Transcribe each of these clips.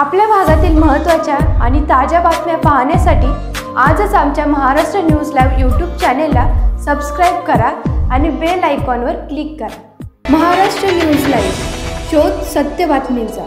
आपल्या भागातील महत्त्वाच्या आणि ताज्या बातम्या पाहण्यासाठी आजच आमच्या महाराष्ट्र न्यूज लाईव्ह यूट्यूब चॅनेलला सबस्क्राईब करा आणि बेल आयकॉनवर क्लिक करा महाराष्ट्र न्यूज लाईव्ह शोध सत्य बातमींचा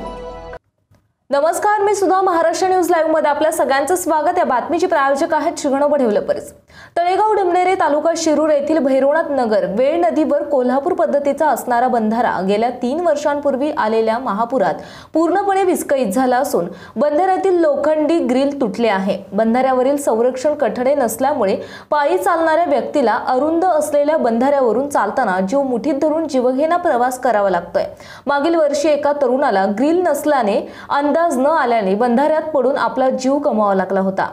नमस्कार मी सुद्धा महाराष्ट्र न्यूज लाईव्ह मध्ये आपल्या सगळ्यांचं स्वागत या बातमीचे प्रायोजक आहेत शिगणो डेव्हलपर्स परत तळेगाव डमणेरे तालुका शिरूर येथील भैरवनाथ नगर वेळ नदीवर कोल्हापूर पद्धतीचा असणारा बंधारा गेल्या तीन वर्षांपूर्वी आलेल्या महापुरात पूर्णपणे विस्कळीत झाला असून बंधाऱ्यातील लोखंडी ग्रिल तुटले आहे बंधाऱ्यावरील संरक्षण कठडे नसल्यामुळे पायी चालणाऱ्या व्यक्तीला अरुंद असलेल्या बंधाऱ्यावरून चालताना जीव मुठीत धरून जीवघेणा प्रवास करावा लागतोय मागील वर्षी एका तरुणाला ग्रिल नसल्याने अंदाज न आल्याने बंधाऱ्यात पडून आपला जीव गमावा लागला होता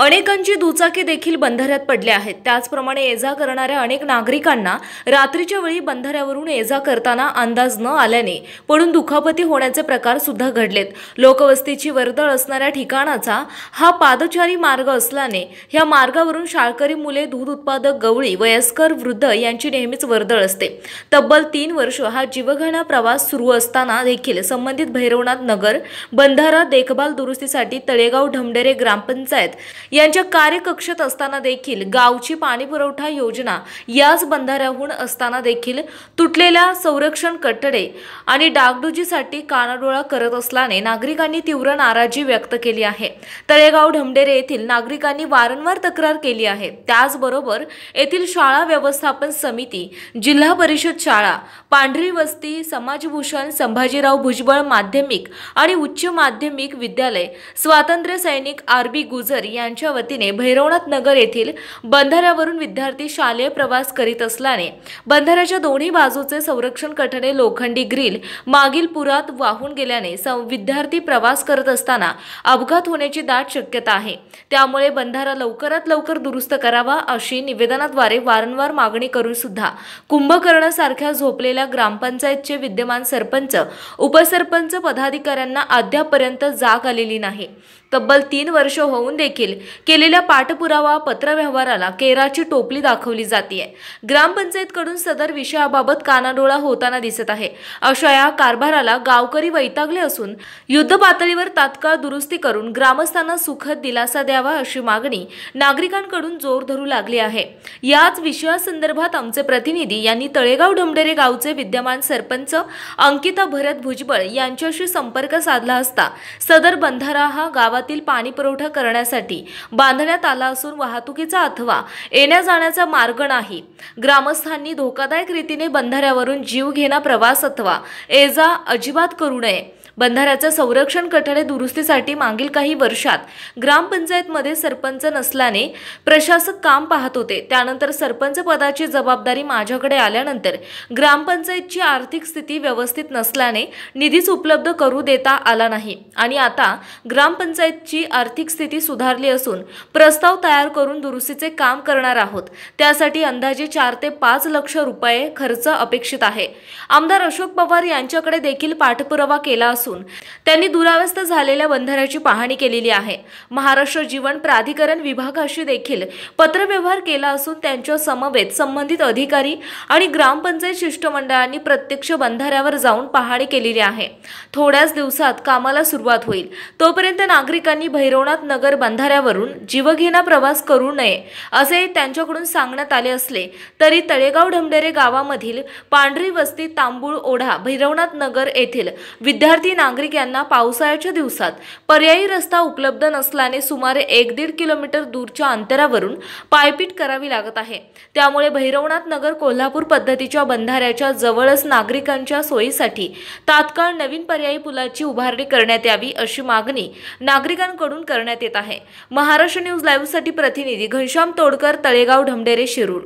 अनेकांची दुचाकी देखील बंधाऱ्यात पडल्या आहेत त्याचप्रमाणे एजा करणाऱ्या अनेक नागरिकांना रात्रीच्या वेळी बंधाऱ्यावरून ये करताना अंदाज न आल्याने पडून दुखापती होण्याचे प्रकार सुद्धा घडलेत लोकवस्तीची वर्दळ असणाऱ्या ठिकाणाचा हा पादचारी मार्ग असल्याने या मार्गावरून शाळकरी मुले दूध उत्पादक गवळी वयस्कर वृद्ध यांची नेहमीच वर्दळ असते तब्बल तीन वर्ष हा जीवघाणा प्रवास सुरू असताना देखील संबंधित भैरवनाथ नगर बंधारा देखभाल दुरुस्तीसाठी तळेगाव ढमडेरे ग्रामपंचायत यांच्या कार्यकक्षेत असताना देखील गावची पाणीपुरवठा योजना याच बंधाऱ्याहून असताना देखील तुटलेल्या संरक्षण कट्टडे आणि डागडुजीसाठी कानाडोळा करत असल्याने नागरिकांनी तीव्र नाराजी व्यक्त केली आहे तळेगाव ढमडेरे येथील नागरिकांनी वारंवार तक्रार केली आहे त्याचबरोबर येथील शाळा व्यवस्थापन समिती जिल्हा परिषद शाळा पांढरी वस्ती समाजभूषण संभाजीराव भुजबळ माध्यमिक आणि उच्च माध्यमिक विद्यालय स्वातंत्र्य सैनिक आरबी गुजर यांच्या यांच्या वतीने भैरवनाथ नगर येथील बंधाऱ्यावरून विद्यार्थी शालेय प्रवास करीत असल्याने बंधाऱ्याच्या दोन्ही बाजूचे संरक्षण कठडे लोखंडी ग्रील मागील पुरात वाहून गेल्याने विद्यार्थी प्रवास करत असताना अपघात होण्याची दाट शक्यता आहे त्यामुळे बंधारा लवकरात लवकर दुरुस्त करावा अशी निवेदनाद्वारे वारंवार मागणी करून सुद्धा कुंभकर्णासारख्या झोपलेल्या ग्रामपंचायतचे विद्यमान सरपंच उपसरपंच पदाधिकाऱ्यांना अद्यापर्यंत जाग आलेली नाही तब्बल तीन वर्ष होऊन देखील केलेल्या पाठपुरावा पत्रव्यवहाराला केराची टोपली दाखवली जातीय ग्रामपंचायतकडून सदर विषयाबाबत कानाडोळा होताना दिसत आहे अशा या कारभाराला गावकरी वैतागले असून युद्ध पातळीवर तात्काळ दुरुस्ती करून ग्रामस्थांना सुखद दिलासा द्यावा अशी मागणी नागरिकांकडून जोर धरू लागली आहे याच विषयासंदर्भात आमचे प्रतिनिधी यांनी तळेगाव ढमडेरे गावचे विद्यमान सरपंच अंकिता भरत भुजबळ यांच्याशी संपर्क साधला असता सदर बंधारा हा गावात गावातील पाणी पुरवठा करण्यासाठी बांधण्यात आला असून वाहतुकीचा अथवा येण्या जाण्याचा मार्ग नाही ग्रामस्थांनी धोकादायक रीतीने बंधाऱ्यावरून जीव घेणा प्रवास अथवा एजा अजिबात करू नये बंधाऱ्याचं संरक्षण कठडे दुरुस्तीसाठी मागील काही वर्षात ग्रामपंचायतमध्ये सरपंच नसल्याने प्रशासक काम पाहत होते त्यानंतर सरपंच पदाची जबाबदारी माझ्याकडे आल्यानंतर ग्रामपंचायतची आर्थिक स्थिती व्यवस्थित नसल्याने निधीच उपलब्ध करू देता आला नाही आणि आता ग्रामपंचायतची आर्थिक स्थिती सुधारली असून प्रस्ताव तयार करून दुरुस्तीचे काम करणार आहोत त्यासाठी अंदाजे चार ते पाच लक्ष रुपये खर्च अपेक्षित आहे आमदार अशोक पवार यांच्याकडे देखील पाठपुरावा केला असून असून त्यांनी दुरावस्थ झालेल्या बंधाऱ्याची पाहणी केलेली आहे महाराष्ट्र जीवन प्राधिकरण विभागाशी देखील पत्रव्यवहार केला असून त्यांच्या समवेत संबंधित अधिकारी आणि ग्रामपंचायत शिष्टमंडळांनी प्रत्यक्ष बंधाऱ्यावर जाऊन पाहणी केलेली आहे थोड्याच दिवसात कामाला सुरुवात होईल तोपर्यंत नागरिकांनी भैरवनाथ नगर बंधाऱ्यावरून जीवघेणा प्रवास करू नये असे त्यांच्याकडून सांगण्यात आले असले तरी तळेगाव ढमडेरे गावामधील पांढरी वस्ती तांबूळ ओढा भैरवनाथ नगर येथील विद्यार्थी शहरी नागरिक यांना पावसाळ्याच्या दिवसात पर्यायी रस्ता उपलब्ध नसल्याने सुमारे एक दीड किलोमीटर दूरच्या अंतरावरून पायपीट करावी लागत आहे त्यामुळे भैरवनाथ नगर कोल्हापूर पद्धतीच्या बंधाऱ्याच्या जवळच नागरिकांच्या सोयीसाठी तात्काळ नवीन पर्यायी पुलाची उभारणी करण्यात यावी अशी मागणी नागरिकांकडून करण्यात येत आहे महाराष्ट्र न्यूज लाईव्हसाठी प्रतिनिधी घनश्याम तोडकर तळेगाव ढमडेरे शिरूर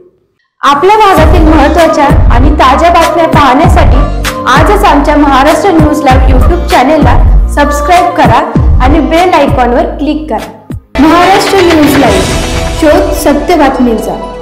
आपल्या भागातील महत्त्वाच्या आणि ताज्या बातम्या पाहण्यासाठी आजच आमच्या महाराष्ट्र न्यूज लाईव्ह चॅनेलला सबस्क्राईब करा आणि बेल आयकॉनवर क्लिक करा महाराष्ट्र न्यूज लाईव्ह शोध सत्य बातमीचा